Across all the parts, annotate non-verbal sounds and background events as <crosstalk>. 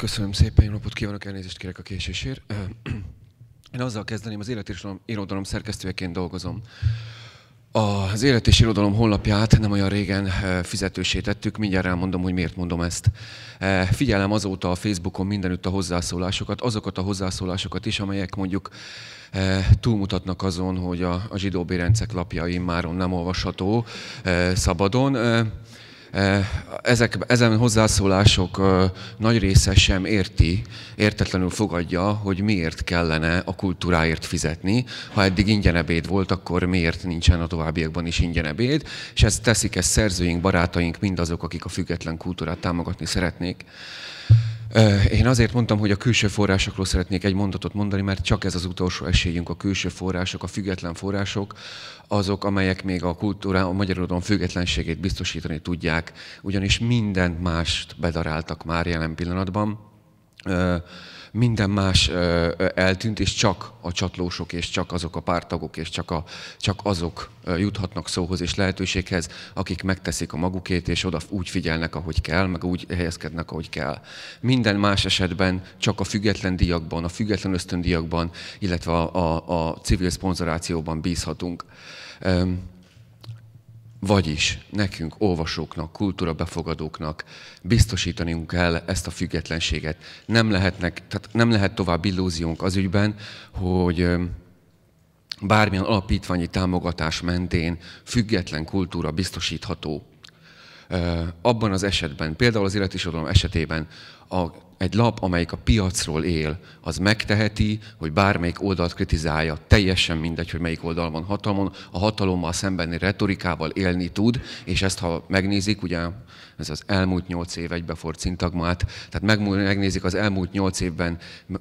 Köszönöm szépen, jó napot kívánok, elnézést kérek a késésért. <clears throat> Én azzal kezdeném, az Élet és Irodalom szerkesztőjeként dolgozom. Az Élet és Irodalom honlapját nem olyan régen eh, fizetősé tettük, mindjárt elmondom, hogy miért mondom ezt. Eh, figyelem azóta a Facebookon mindenütt a hozzászólásokat, azokat a hozzászólásokat is, amelyek mondjuk eh, túlmutatnak azon, hogy a, zsidóbérencek lapjaim máron nem olvasható szabadon Eh, ezek, ezen hozzászólások eh, nagy része sem érti, értetlenül fogadja, hogy miért kellene a kultúráért fizetni. Ha eddig ingyenebéd volt, akkor miért nincsen a továbbiakban is ingyenebéd? És ezt teszik ezt szerzőink, barátaink, mindazok, akik a független kultúrát támogatni szeretnék. Én azért mondtam, hogy a külső forrásokról szeretnék egy mondatot mondani, mert csak ez az utolsó esélyünk, a külső források, a független források, azok, amelyek még a kultúra, a magyarodon függetlenségét biztosítani tudják, ugyanis mindent mást bedaráltak már jelen pillanatban minden más eltűnt, és csak a csatlósok, és csak azok a pártagok, és csak, a, csak azok juthatnak szóhoz és lehetőséghez, akik megteszik a magukét, és oda úgy figyelnek, ahogy kell, meg úgy helyezkednek, ahogy kell. Minden más esetben csak a független díjakban, a független ösztöndíjakban, illetve a, a, a civil szponzorációban bízhatunk. Vagyis nekünk, olvasóknak, kultúra befogadóknak biztosítanunk kell ezt a függetlenséget. Nem, lehetnek, tehát nem lehet tovább illúziónk az ügyben, hogy bármilyen alapítványi támogatás mentén független kultúra biztosítható. Abban az esetben, például az életisodalom esetében, a, egy lap, amelyik a piacról él, az megteheti, hogy bármelyik oldalt kritizálja, teljesen mindegy, hogy melyik oldal van hatalmon, a hatalommal szembeni retorikával élni tud, és ezt ha megnézik, ugye ez az elmúlt nyolc év egybefort szintagmát, tehát megnézik az elmúlt nyolc évben,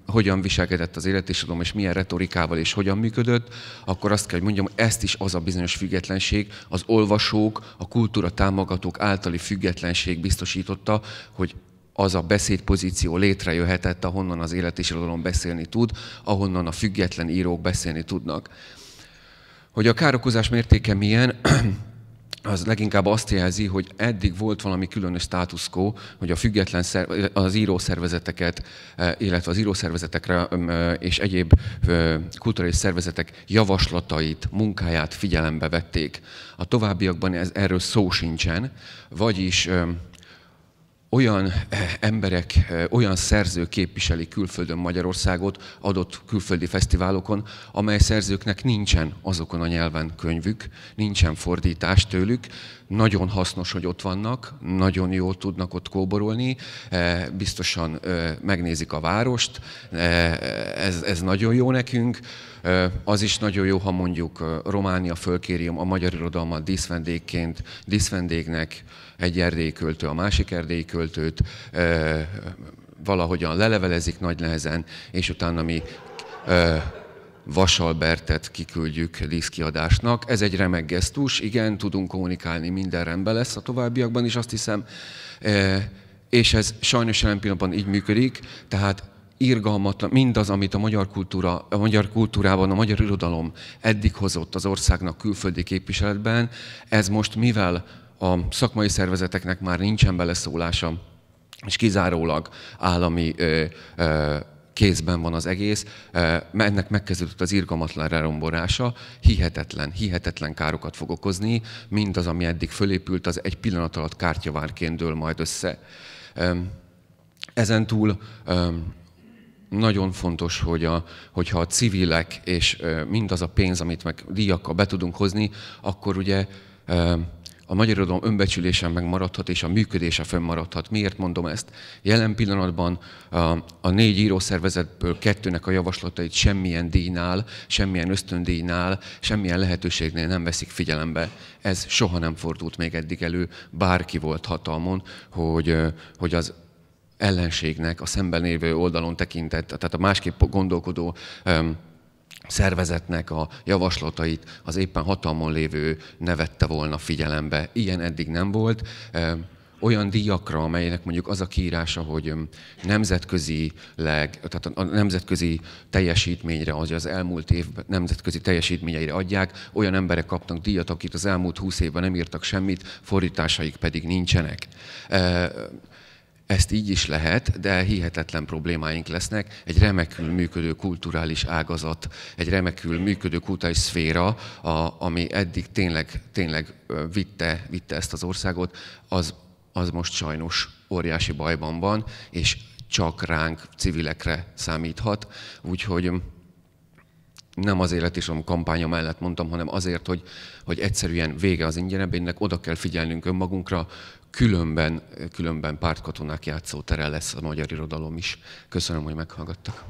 hogyan viselkedett az életésadom, és milyen retorikával, és hogyan működött, akkor azt kell, hogy mondjam, ezt is az a bizonyos függetlenség, az olvasók, a kultúra támogatók általi függetlenség biztosította, hogy az a beszédpozíció létrejöhetett, ahonnan az életirodalom beszélni tud, ahonnan a független írók beszélni tudnak. Hogy a károkozás mértéke milyen, <clears throat> az leginkább azt jelzi, hogy eddig volt valami különös státuszkó, hogy a független az írószervezeteket, e, illetve az írószervezetekre e, és egyéb e, kulturális szervezetek javaslatait, munkáját figyelembe vették. A továbbiakban ez, erről szó sincsen, vagyis olyan eh, emberek, eh, olyan szerzők képviseli külföldön Magyarországot adott külföldi fesztiválokon, amely szerzőknek nincsen azokon a nyelven könyvük, nincsen fordítás tőlük, nagyon hasznos, hogy ott vannak, nagyon jól tudnak ott kóborolni, eh, biztosan eh, megnézik a várost, eh, ez, ez nagyon jó nekünk. Az is nagyon jó, ha mondjuk Románia fölkéri a magyar irodalmat díszvendégként, díszvendégnek egy erdélyi költő, a másik erdélyi költőt, valahogyan lelevelezik nagy nehezen, és utána mi Vasalbertet kiküldjük díszkiadásnak. Ez egy remek gesztus, igen, tudunk kommunikálni, minden rendben lesz a továbbiakban is, azt hiszem. E, és ez sajnos jelen pillanatban így működik, tehát irgalmatlan, mindaz, amit a magyar, kultúra, a magyar kultúrában, a magyar irodalom eddig hozott az országnak külföldi képviseletben, ez most mivel a szakmai szervezeteknek már nincsen beleszólása, és kizárólag állami ö, ö, kézben van az egész, ennek megkezdődött az irgalmatlan rerombolása, hihetetlen, hihetetlen károkat fog okozni, mindaz, ami eddig fölépült, az egy pillanat alatt kártyavárként dől majd össze. Ezen túl nagyon fontos, hogy a, hogyha a civilek és mindaz a pénz, amit meg díjakkal be tudunk hozni, akkor ugye a magyar irodalom önbecsülésen megmaradhat, és a működése fönnmaradhat. Miért mondom ezt? Jelen pillanatban a, a négy írószervezetből kettőnek a javaslatait semmilyen díjnál, semmilyen ösztöndíjnál, semmilyen lehetőségnél nem veszik figyelembe. Ez soha nem fordult még eddig elő, bárki volt hatalmon, hogy, hogy az ellenségnek a lévő oldalon tekintett, tehát a másképp gondolkodó szervezetnek a javaslatait az éppen hatalmon lévő ne vette volna figyelembe. Ilyen eddig nem volt. Olyan díjakra, amelynek mondjuk az a kiírása, hogy nemzetközi leg, tehát a nemzetközi teljesítményre, az az elmúlt év nemzetközi teljesítményeire adják, olyan emberek kapnak díjat, akik az elmúlt húsz évben nem írtak semmit, fordításaik pedig nincsenek. Ezt így is lehet, de hihetetlen problémáink lesznek. Egy remekül működő kulturális ágazat, egy remekül működő kultai szféra, a, ami eddig tényleg, tényleg vitte, vitte ezt az országot, az, az most sajnos óriási bajban van, és csak ránk, civilekre számíthat. Úgyhogy nem az életisom kampánya mellett mondtam, hanem azért, hogy, hogy egyszerűen vége az ingyenebénynek, oda kell figyelnünk önmagunkra, különben, különben pártkatonák játszótere lesz a magyar irodalom is. Köszönöm, hogy meghallgattak.